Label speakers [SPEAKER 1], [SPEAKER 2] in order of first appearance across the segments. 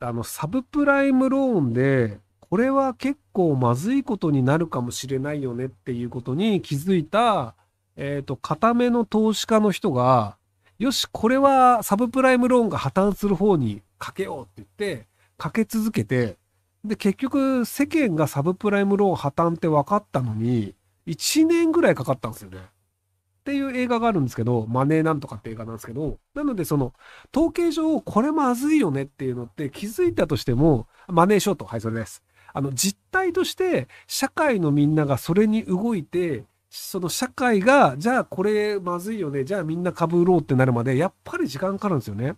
[SPEAKER 1] あの、サブプライムローンで、これは結構まずいことになるかもしれないよねっていうことに気づいた、えっ、ー、と、固めの投資家の人が、よし、これはサブプライムローンが破綻する方にかけようって言って、かけ続けて、で、結局世間がサブプライムローン破綻って分かったのに、1年ぐらいかかったんですよね。っていう映画があるんですけど、マネーなんとかって映画なんですけど、なのでその、統計上、これまずいよねっていうのって気づいたとしても、マネーショート、はい、それです。あの、実態として、社会のみんながそれに動いて、その社会が、じゃあこれまずいよね、じゃあみんな株売ろうってなるまで、やっぱり時間かかるんですよね。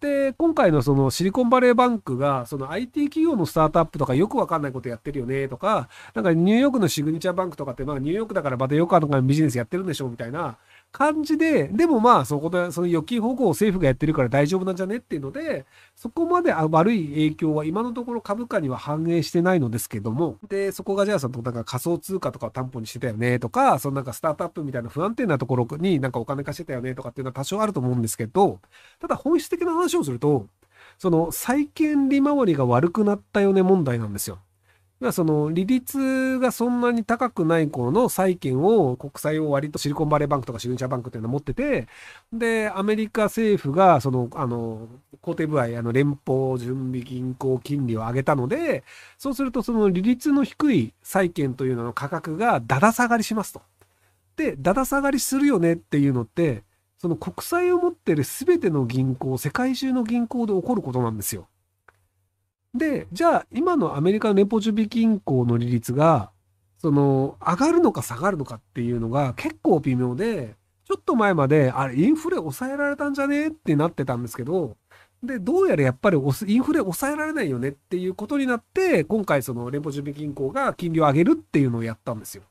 [SPEAKER 1] で今回のそのシリコンバレーバンクがその IT 企業のスタートアップとかよくわかんないことやってるよねとか、なんかニューヨークのシグニチャーバンクとかってまあニューヨークだからまたよくあるからビジネスやってるんでしょみたいな感じで、でもまあそこで、その預金保護を政府がやってるから大丈夫なんじゃねっていうので、そこまで悪い影響は今のところ株価には反映してないのですけども、で、そこがじゃあそのなんか仮想通貨とかを担保にしてたよねとか、そのなんかスタートアップみたいな不安定なところになんかお金貸してたよねとかっていうのは多少あると思うんですけど、ただ本質的な話をすると、その債券利回りが悪くなったよね問題なんですよ。がその利率がそんなに高くない頃の債券を国債を割とシリコンバレーバンクとかシグニチャーバンクっていうのを持ってて、で、アメリカ政府がその、あの、肯定部合、あの、連邦準備銀行金利を上げたので、そうするとその利率の低い債券というのの価格がだだ下がりしますと。で、だだ下がりするよねっていうのって、その国債を持ってる全ての銀行、世界中の銀行で起こることなんですよ。で、じゃあ、今のアメリカのレポ準備銀行の利率が、その、上がるのか下がるのかっていうのが結構微妙で、ちょっと前まで、あれ、インフレ抑えられたんじゃねってなってたんですけど、で、どうやらやっぱりインフレ抑えられないよねっていうことになって、今回その連邦準備銀行が金利を上げるっていうのをやったんですよ。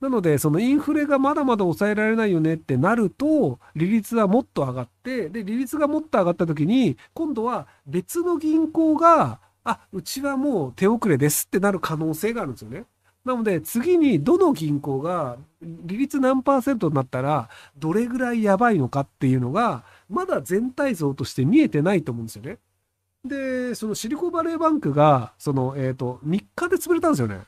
[SPEAKER 1] なので、そのインフレがまだまだ抑えられないよねってなると、利率はもっと上がって、で、利率がもっと上がった時に、今度は別の銀行があ、うちはもう手遅れですってなる可能性があるんですよね。なので、次にどの銀行が利率何パーセントになったら、どれぐらいやばいのかっていうのが、まだ全体像として見えてないと思うんですよね。で、そのシリコンバレーバンクが、その、えっ、ー、と、3日で潰れたんですよね。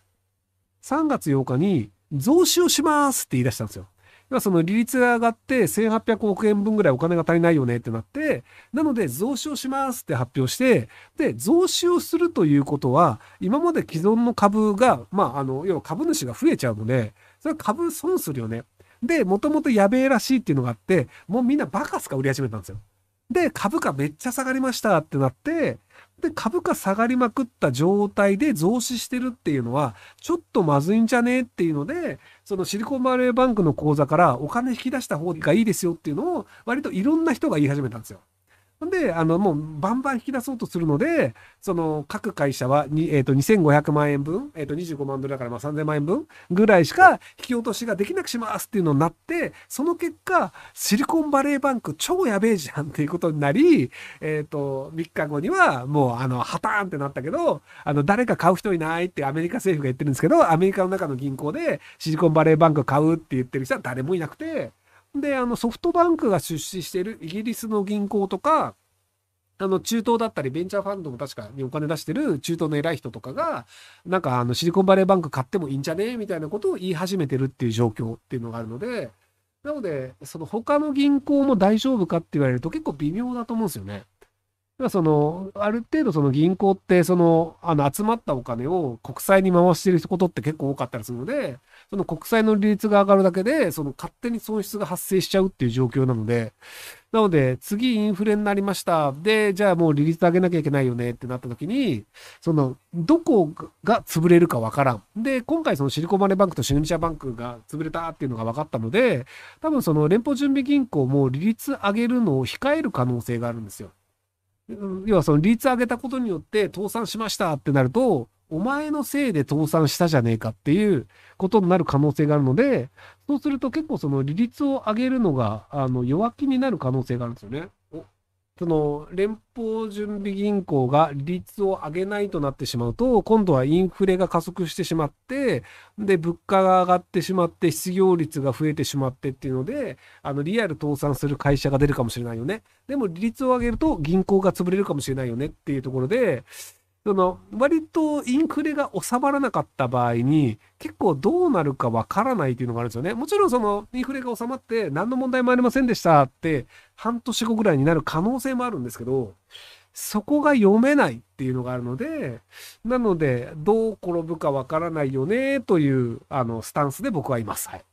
[SPEAKER 1] 3月8日に、増資をしますって言い出したんですよ。要はその利率が上がって1800億円分ぐらいお金が足りないよねってなって、なので増資をしますって発表して、で、増資をするということは、今まで既存の株が、まあ、あの、要は株主が増えちゃうので、それは株損するよね。で、もともとやべえらしいっていうのがあって、もうみんなバカすか売り始めたんですよ。で、株価めっちゃ下がりましたってなって、で株価下がりまくった状態で増資してるっていうのは、ちょっとまずいんじゃねっていうので、そのシリコンバレーバンクの口座からお金引き出した方がいいですよっていうのを、割といろんな人が言い始めたんですよ。で、あの、もうバンバン引き出そうとするので、その、各会社は、にえっ、ー、と、2500万円分、えっ、ー、と、25万ドルだから、まあ、3000万円分ぐらいしか引き落としができなくしますっていうのになって、その結果、シリコンバレーバンク超やべえじゃんっていうことになり、えっ、ー、と、3日後には、もう、あの、ーンってなったけど、あの、誰か買う人いないってアメリカ政府が言ってるんですけど、アメリカの中の銀行でシリコンバレーバンク買うって言ってる人は誰もいなくて、で、あの、ソフトバンクが出資しているイギリスの銀行とか、あの、中東だったり、ベンチャーファンドも確かにお金出してる中東の偉い人とかが、なんかあの、シリコンバレーバンク買ってもいいんじゃねみたいなことを言い始めてるっていう状況っていうのがあるので、なので、その他の銀行も大丈夫かって言われると結構微妙だと思うんですよね。その、ある程度その銀行って、その、あの、集まったお金を国債に回してることって結構多かったりするので、その国債の利率が上がるだけで、その勝手に損失が発生しちゃうっていう状況なので、なので、次インフレになりました。で、じゃあもう利率上げなきゃいけないよねってなった時に、その、どこが潰れるかわからん。で、今回そのシリコンバレーバンクとシグニチャーバンクが潰れたっていうのが分かったので、多分その連邦準備銀行も利率上げるのを控える可能性があるんですよ。要はその利率上げたことによって倒産しましたってなると、お前のせいで倒産したじゃねえかっていうことになる可能性があるので、そうすると結構その利率を上げるのが、あの、弱気になる可能性があるんですよね。その連邦準備銀行が利率を上げないとなってしまうと、今度はインフレが加速してしまって、で、物価が上がってしまって、失業率が増えてしまってっていうので、あの、リアル倒産する会社が出るかもしれないよね。でも、利率を上げると銀行が潰れるかもしれないよねっていうところで、その、割とインフレが収まらなかった場合に、結構どうなるかわからないっていうのがあるんですよね。もちろんその、インフレが収まって何の問題もありませんでしたって、半年後ぐらいになる可能性もあるんですけど、そこが読めないっていうのがあるので、なので、どう転ぶかわからないよね、という、あの、スタンスで僕はいます。はい。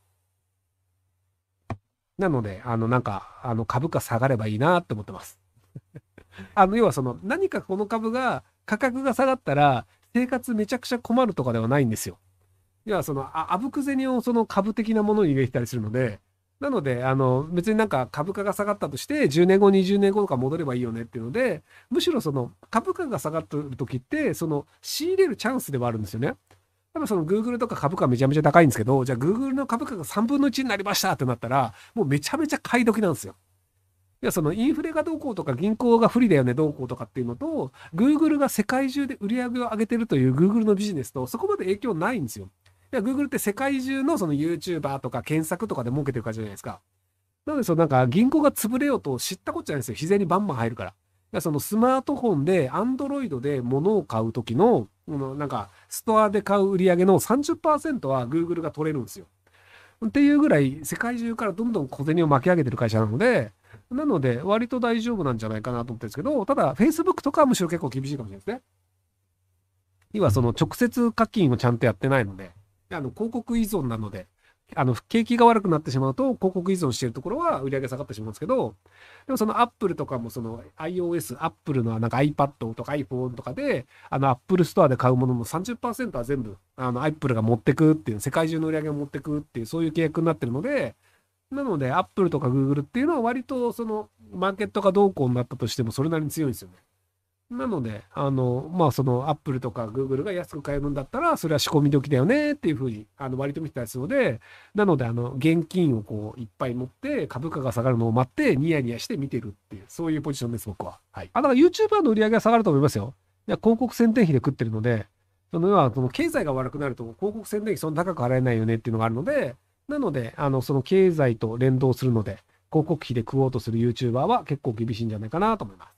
[SPEAKER 1] なので、あの、なんか、あの、株価下がればいいなって思ってます。あの、要はその、何かこの株が、価格が下がったら、生活めちゃくちゃ困るとかではないんですよ。要はその、あぶく銭をその株的なものに入れてたりするので、なので、あの、別になんか株価が下がったとして、10年後、20年後とか戻ればいいよねっていうので、むしろその株価が下がってる時って、その仕入れるチャンスではあるんですよね。多分その Google とか株価めちゃめちゃ高いんですけど、じゃあ Google の株価が3分の1になりましたってなったら、もうめちゃめちゃ買い時なんですよ。要はそのインフレがどうこうとか銀行が不利だよねどうこうとかっていうのと、Google が世界中で売り上げを上げてるという Google のビジネスとそこまで影響ないんですよ。いや、Google って世界中のその YouTuber とか検索とかで儲けてるからじゃないですか。なので、そのなんか銀行が潰れようと知ったことじゃないですよ。自然にバンバン入るから。だそのスマートフォンで、Android で物を買う時の、なんか、ストアで買う売り上げの30%は Google が取れるんですよ。っていうぐらい、世界中からどんどん小銭を巻き上げてる会社なので、なので、割と大丈夫なんじゃないかなと思ってるんですけど、ただ、Facebook とかはむしろ結構厳しいかもしれないですね。今、その直接課金をちゃんとやってないので、あの広告依存なので、あの、景気が悪くなってしまうと、広告依存してるところは売り上げ下がってしまうんですけど、でもその Apple とかもその iOS、Apple のなんか iPad とか iPhone とかで、あの Apple ストアで買うものの30%は全部、あの Apple が持ってくっていう、世界中の売り上げを持ってくっていう、そういう契約になってるので、なので、アップルとかグーグルっていうのは割とそのマーケットがどうこうになったとしてもそれなりに強いんですよね。なので、あの、まあそのアップルとかグーグルが安く買えるんだったら、それは仕込み時だよねっていうふうに、あの割と見てたりするので、なので、あの、現金をこういっぱい持って株価が下がるのを待ってニヤニヤして見てるっていう、そういうポジションです、僕は。はい。あ、だから YouTuber の売り上げが下がると思いますよ。いや、広告宣伝費で食ってるので、その要はその経済が悪くなると広告宣伝費そんな高く払えないよねっていうのがあるので、なので、あの、その経済と連動するので、広告費で食おうとする YouTuber は結構厳しいんじゃないかなと思います。